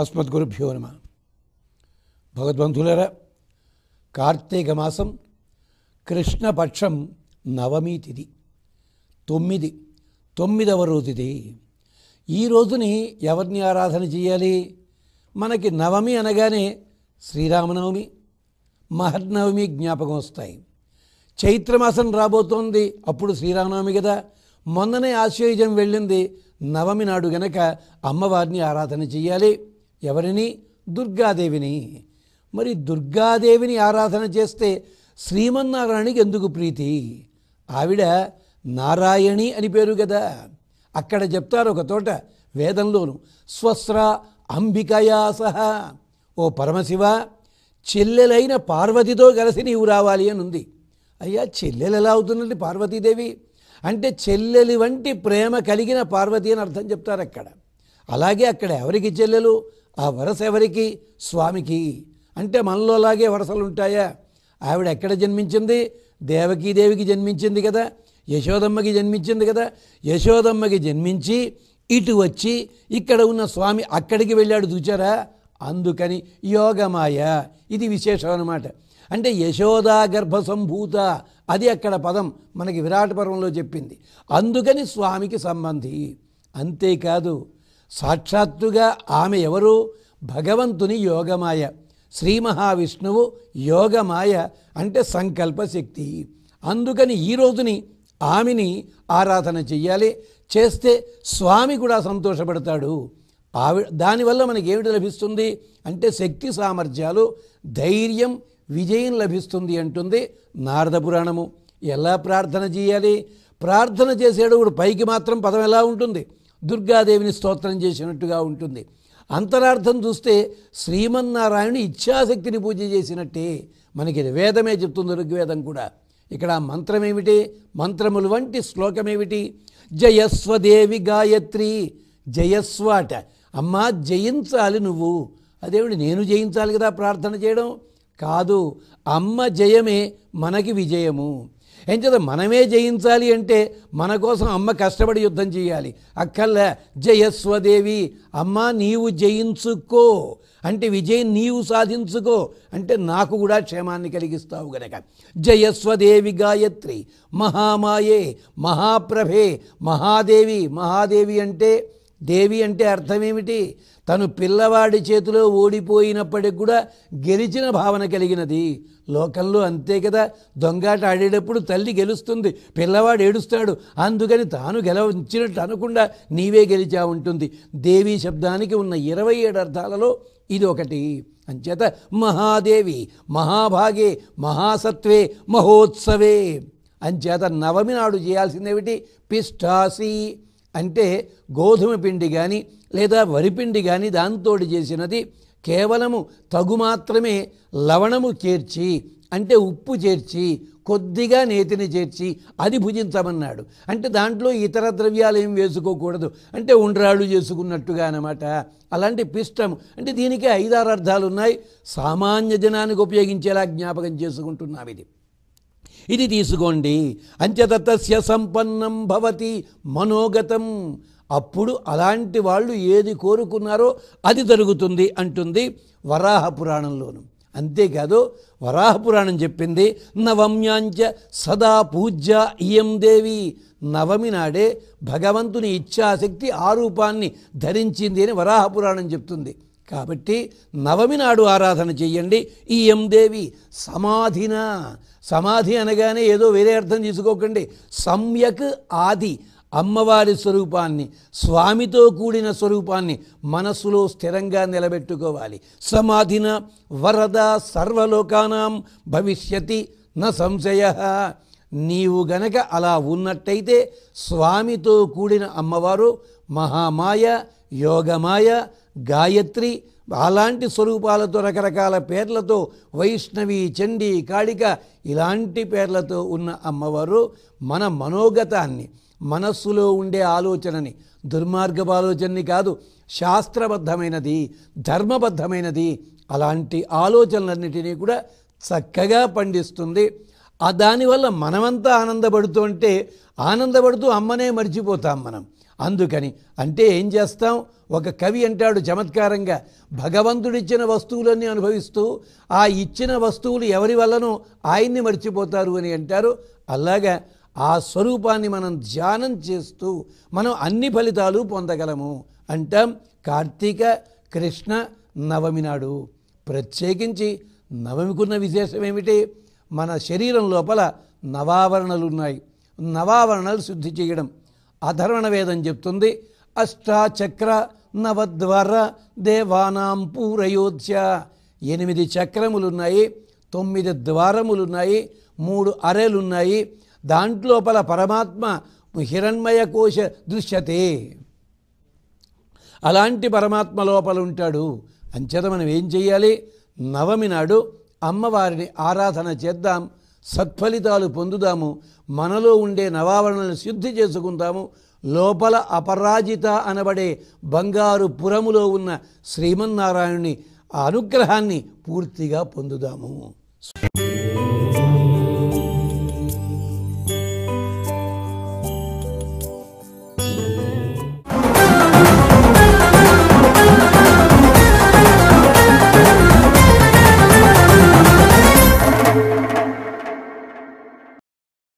అస్మద్గురుభ్యో నమ భగవద్బంధులరా కార్తీక మాసం కృష్ణపక్షం నవమి తిది తొమ్మిది తొమ్మిదవ రోజు ఇది ఈ రోజుని ఎవరిని ఆరాధన చేయాలి మనకి నవమి అనగానే శ్రీరామనవమి మహర్నవమి జ్ఞాపకం వస్తాయి చైత్రమాసం రాబోతోంది అప్పుడు శ్రీరామనవమి కదా మొన్ననే ఆశ్వయుజం వెళ్ళింది నవమి నాడు గనక అమ్మవారిని ఆరాధన చెయ్యాలి ఎవరిని దుర్గాదేవిని మరి దుర్గాదేవిని ఆరాధన చేస్తే శ్రీమన్నారాయణకి ఎందుకు ప్రీతి ఆవిడ నారాయణి అని పేరు కదా అక్కడ చెప్తారు ఒక తోట వేదంలోను స్వస్ర అంబికయా సహా ఓ పరమశివ చెల్లెలైన పార్వతితో కలిసి నీవు రావాలి అని ఉంది అయ్యా చెల్లెలు ఎలా అవుతుందండి పార్వతీదేవి అంటే చెల్లెలి వంటి ప్రేమ కలిగిన పార్వతి అని అర్థం చెప్తారు అక్కడ అలాగే అక్కడ ఎవరికి చెల్లెలు ఆ వరస ఎవరికి స్వామికి అంటే మనలోలాగే వరసలు ఉంటాయా ఆవిడ ఎక్కడ జన్మించింది దేవకీదేవికి జన్మించింది కదా యశోదమ్మకి జన్మించింది కదా యశోదమ్మకి జన్మించి ఇటు వచ్చి ఇక్కడ ఉన్న స్వామి అక్కడికి వెళ్ళాడు చూచారా అందుకని యోగమాయ ఇది విశేషం అనమాట అంటే యశోదా గర్భసంభూత అది అక్కడ పదం మనకి విరాట పర్వంలో చెప్పింది అందుకని స్వామికి సంబంధి అంతేకాదు సాక్షాత్తుగా ఆమె ఎవరు భగవంతుని యోగమాయ శ్రీ మహావిష్ణువు యోగమాయ అంటే సంకల్పశక్తి అందుకని ఈ రోజుని ఆమెని ఆరాధన చెయ్యాలి చేస్తే స్వామి కూడా సంతోషపడతాడు ఆవి దానివల్ల మనకి ఏమిటి లభిస్తుంది అంటే శక్తి సామర్థ్యాలు ధైర్యం విజయం లభిస్తుంది అంటుంది నారద పురాణము ఎలా ప్రార్థన చేయాలి ప్రార్థన చేసేటప్పుడు పైకి మాత్రం పదం ఎలా ఉంటుంది దుర్గాదేవిని స్తోత్రం చేసినట్టుగా ఉంటుంది అంతరార్థం చూస్తే శ్రీమన్నారాయణుని ఇచ్ఛాశక్తిని పూజ చేసినట్టే మనకి వేదమే చెప్తుంది ఋగ్వేదం కూడా ఇక్కడ మంత్రమేమిటి మంత్రములు వంటి శ్లోకమేమిటి జయస్వదేవి గాయత్రి జయస్వ అట అమ్మా జయించాలి నువ్వు అదేమిటి నేను జయించాలి కదా ప్రార్థన చేయడం కాదు అమ్మ జయమే మనకి విజయము ఏం చేత మనమే జయించాలి అంటే మన కోసం అమ్మ కష్టపడి యుద్ధం చేయాలి అక్కల్లా జయస్వదేవి అమ్మ నీవు జయించుకో అంటే విజయం నీవు సాధించుకో అంటే నాకు కూడా క్షేమాన్ని కలిగిస్తావు గనక జయస్వదేవి గాయత్రి మహామాయే మహాప్రభే మహాదేవి మహాదేవి అంటే దేవి అంటే అర్థం ఏమిటి తను పిల్లవాడి చేతిలో ఓడిపోయినప్పటికి కూడా గెలిచిన భావన కలిగినది లోకంలో అంతే కదా దొంగాట ఆడేటప్పుడు తల్లి గెలుస్తుంది పిల్లవాడు ఏడుస్తాడు అందుకని తాను గెలవించినట్టు అనకుండా నీవే గెలిచా ఉంటుంది దేవి శబ్దానికి ఉన్న ఇరవై ఏడు అర్థాలలో ఇది ఒకటి అంచేత మహాదేవి మహాభాగే మహాసత్వే మహోత్సవే అంచేత నవమి నాడు చేయాల్సిందేమిటి పిష్టాసి అంటే గోధుమ పిండి కానీ లేదా వరిపిండి కానీ దాంతో చేసినది కేవలము తగు మాత్రమే లవణము చేర్చి అంటే ఉప్పు చేర్చి కొద్దిగా నేతిని చేర్చి అది భుజించమన్నాడు అంటే దాంట్లో ఇతర ద్రవ్యాలు ఏం వేసుకోకూడదు అంటే ఉండ్రాళ్ళు చేసుకున్నట్టుగా అనమాట అలాంటి పిష్టం అంటే దీనికి ఐదారు అర్థాలు ఉన్నాయి సామాన్య జనానికి ఉపయోగించేలా జ్ఞాపకం చేసుకుంటున్నాం ఇది ఇది తీసుకోండి అంత్యతస్య సంపన్నం భవతి మనోగతం అప్పుడు అలాంటి వాళ్ళు ఏది కోరుకున్నారో అది జరుగుతుంది అంటుంది వరాహ పురాణంలోను అంతేకాదు వరాహ పురాణం చెప్పింది నవమ్యాంచ సదా పూజ్య ఇయం దేవి నవమి నాడే భగవంతుని ఇచ్ఛాశక్తి ఆ రూపాన్ని ధరించింది అని వరాహ పురాణం చెప్తుంది కాబట్టి నవమి నాడు ఆరాధన చెయ్యండి ఎం దేవి సమాధిన సమాధి అనగానే ఏదో వేరే అర్థం తీసుకోకండి సమ్యక్ ఆది అమ్మవారి స్వరూపాన్ని స్వామితో కూడిన స్వరూపాన్ని మనస్సులో స్థిరంగా నిలబెట్టుకోవాలి సమాధిన వరద సర్వలోకానం భవిష్యతి న సంశయ నీవు గనక అలా ఉన్నట్టయితే స్వామితో కూడిన అమ్మవారు మహామాయ యోగమాయ గాయత్రి అలాంటి స్వరూపాలతో రకరకాల పేర్లతో వైష్ణవి చండి కాళిక ఇలాంటి పేర్లతో ఉన్న అమ్మవారు మన మనోగతాన్ని మనస్సులో ఉండే ఆలోచనని దుర్మార్గపు ఆలోచనని కాదు శాస్త్రబద్ధమైనది ధర్మబద్ధమైనది అలాంటి ఆలోచనలన్నిటినీ కూడా చక్కగా పండిస్తుంది దానివల్ల మనమంతా ఆనందపడుతూ ఉంటే ఆనందపడుతూ అమ్మనే మర్చిపోతాం మనం అందుకని అంటే ఏం చేస్తాం ఒక కవి అంటాడు చమత్కారంగా భగవంతుడిచ్చిన వస్తువులన్నీ అనుభవిస్తూ ఆ ఇచ్చిన వస్తువులు ఎవరి వల్లనో ఆయన్ని మర్చిపోతారు అని అంటారు అలాగా ఆ స్వరూపాన్ని మనం ధ్యానం చేస్తూ మనం అన్ని ఫలితాలు పొందగలము అంటాం కార్తీక కృష్ణ నవమి నాడు ప్రత్యేకించి నవమికున్న విశేషం ఏమిటి మన శరీరం లోపల నవావరణలు ఉన్నాయి నవావరణలు శుద్ధి చేయడం అధర్వణ వేదం చెప్తుంది అష్టాచక్ర నవద్వర దేవానాం పూరయోధ్య ఎనిమిది చక్రములున్నాయి తొమ్మిది ద్వారములున్నాయి మూడు అరెలున్నాయి దాంట్లోపల పరమాత్మ హిరణ్మయ కోశ దృశ్యతే అలాంటి పరమాత్మ లోపల ఉంటాడు అంచేత మనం ఏం చేయాలి నవమి నాడు అమ్మవారిని ఆరాధన చేద్దాం సత్ఫలితాలు పొందుదాము మనలో ఉండే నవావరణలను శుద్ధి చేసుకుందాము లోపల అపరాజిత అనబడే బంగారు పురములో ఉన్న శ్రీమన్నారాయణుని అనుగ్రహాన్ని పూర్తిగా పొందుదాము